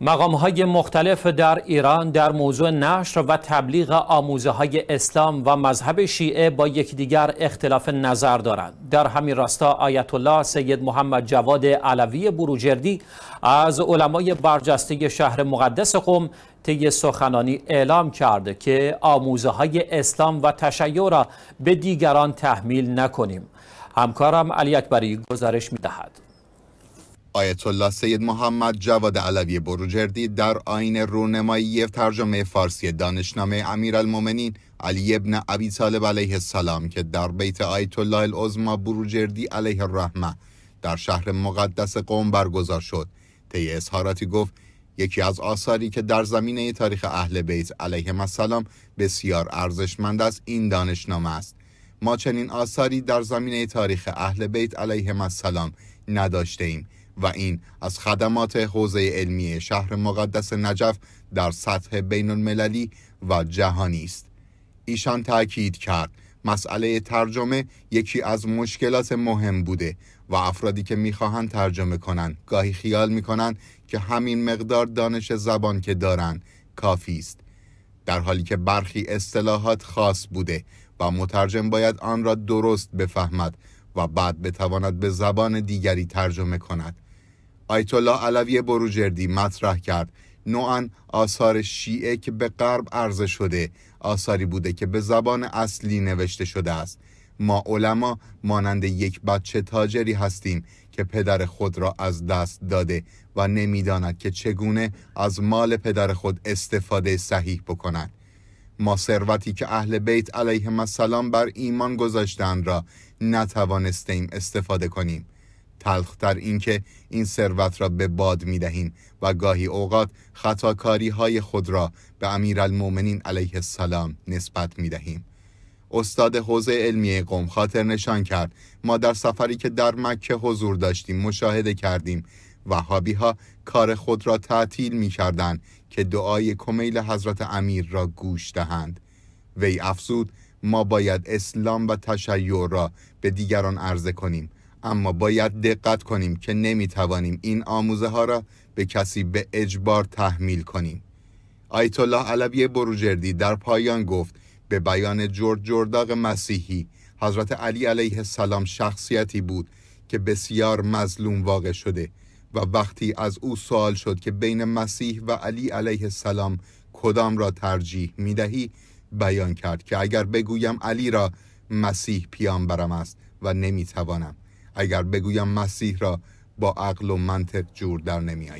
مقام های مختلف در ایران در موضوع نشر و تبلیغ آموزه های اسلام و مذهب شیعه با یکدیگر اختلاف نظر دارند. در همین راستا آیت الله سید محمد جواد علوی بروجردی از علمای برجسته شهر مقدس قم طی سخنانی اعلام کرد که آموزه های اسلام و تشیع را به دیگران تحمیل نکنیم. همکارم علی اکبری گزارش می دهد. آیت الله سید محمد جواد علوی بروجردی در آین رونمایی ترجمه فارسی دانشنامه امیرالمؤمنین علی ابن ابی طالب علیه السلام که در بیت آیت الله العظما بروجردی علیه الرحمه در شهر مقدس قوم برگزار شد طی اظهاراتی گفت یکی از آثاری که در زمینه تاریخ اهل بیت علیه السلام بسیار ارزشمند است این دانشنامه است ما چنین آثاری در زمینه تاریخ اهل بیت علیه السلام نداشته ایم و این از خدمات حوزه علمی شهر مقدس نجف در سطح بین المللی و جهانی است. ایشان تاکید کرد مسئله ترجمه یکی از مشکلات مهم بوده و افرادی که میخواهند ترجمه کنند گاهی خیال میکنند که همین مقدار دانش زبان که دارند کافی است در حالی که برخی اصطلاحات خاص بوده و مترجم باید آن را درست بفهمد و بعد بتواند به زبان دیگری ترجمه کند آیت الله علوی بروجردی مطرح کرد نوعا آثار شیعه که به غرب عرضه شده آثاری بوده که به زبان اصلی نوشته شده است ما علما مانند یک بچه تاجری هستیم که پدر خود را از دست داده و نمیداند که چگونه از مال پدر خود استفاده صحیح بکند ما ثروتی که اهل بیت علیهم السلام بر ایمان گذاشتند را نتوانستیم استفاده کنیم تلختر اینکه این ثروت را به باد می دهیم و گاهی اوقات خطاکاری های خود را به امیرالمؤمنین علیه السلام نسبت می دهیم. استاد حوزه علمی قوم خاطر نشان کرد ما در سفری که در مکه حضور داشتیم مشاهده کردیم وهابی ها کار خود را تعطیل می که دعای کمیل حضرت امیر را گوش دهند وی افزود ما باید اسلام و تشیع را به دیگران عرضه کنیم اما باید دقت کنیم که نمیتوانیم این آموزه ها را به کسی به اجبار تحمیل کنیم آیت الله علوی بروجردی در پایان گفت به بیان جورج جرداغ مسیحی حضرت علی علیه السلام شخصیتی بود که بسیار مظلوم واقع شده و وقتی از او سوال شد که بین مسیح و علی علیه السلام کدام را ترجیح می دهی بیان کرد که اگر بگویم علی را مسیح پیامبرم است و نمی توانم اگر بگویم مسیح را با عقل و منطق جور در نمی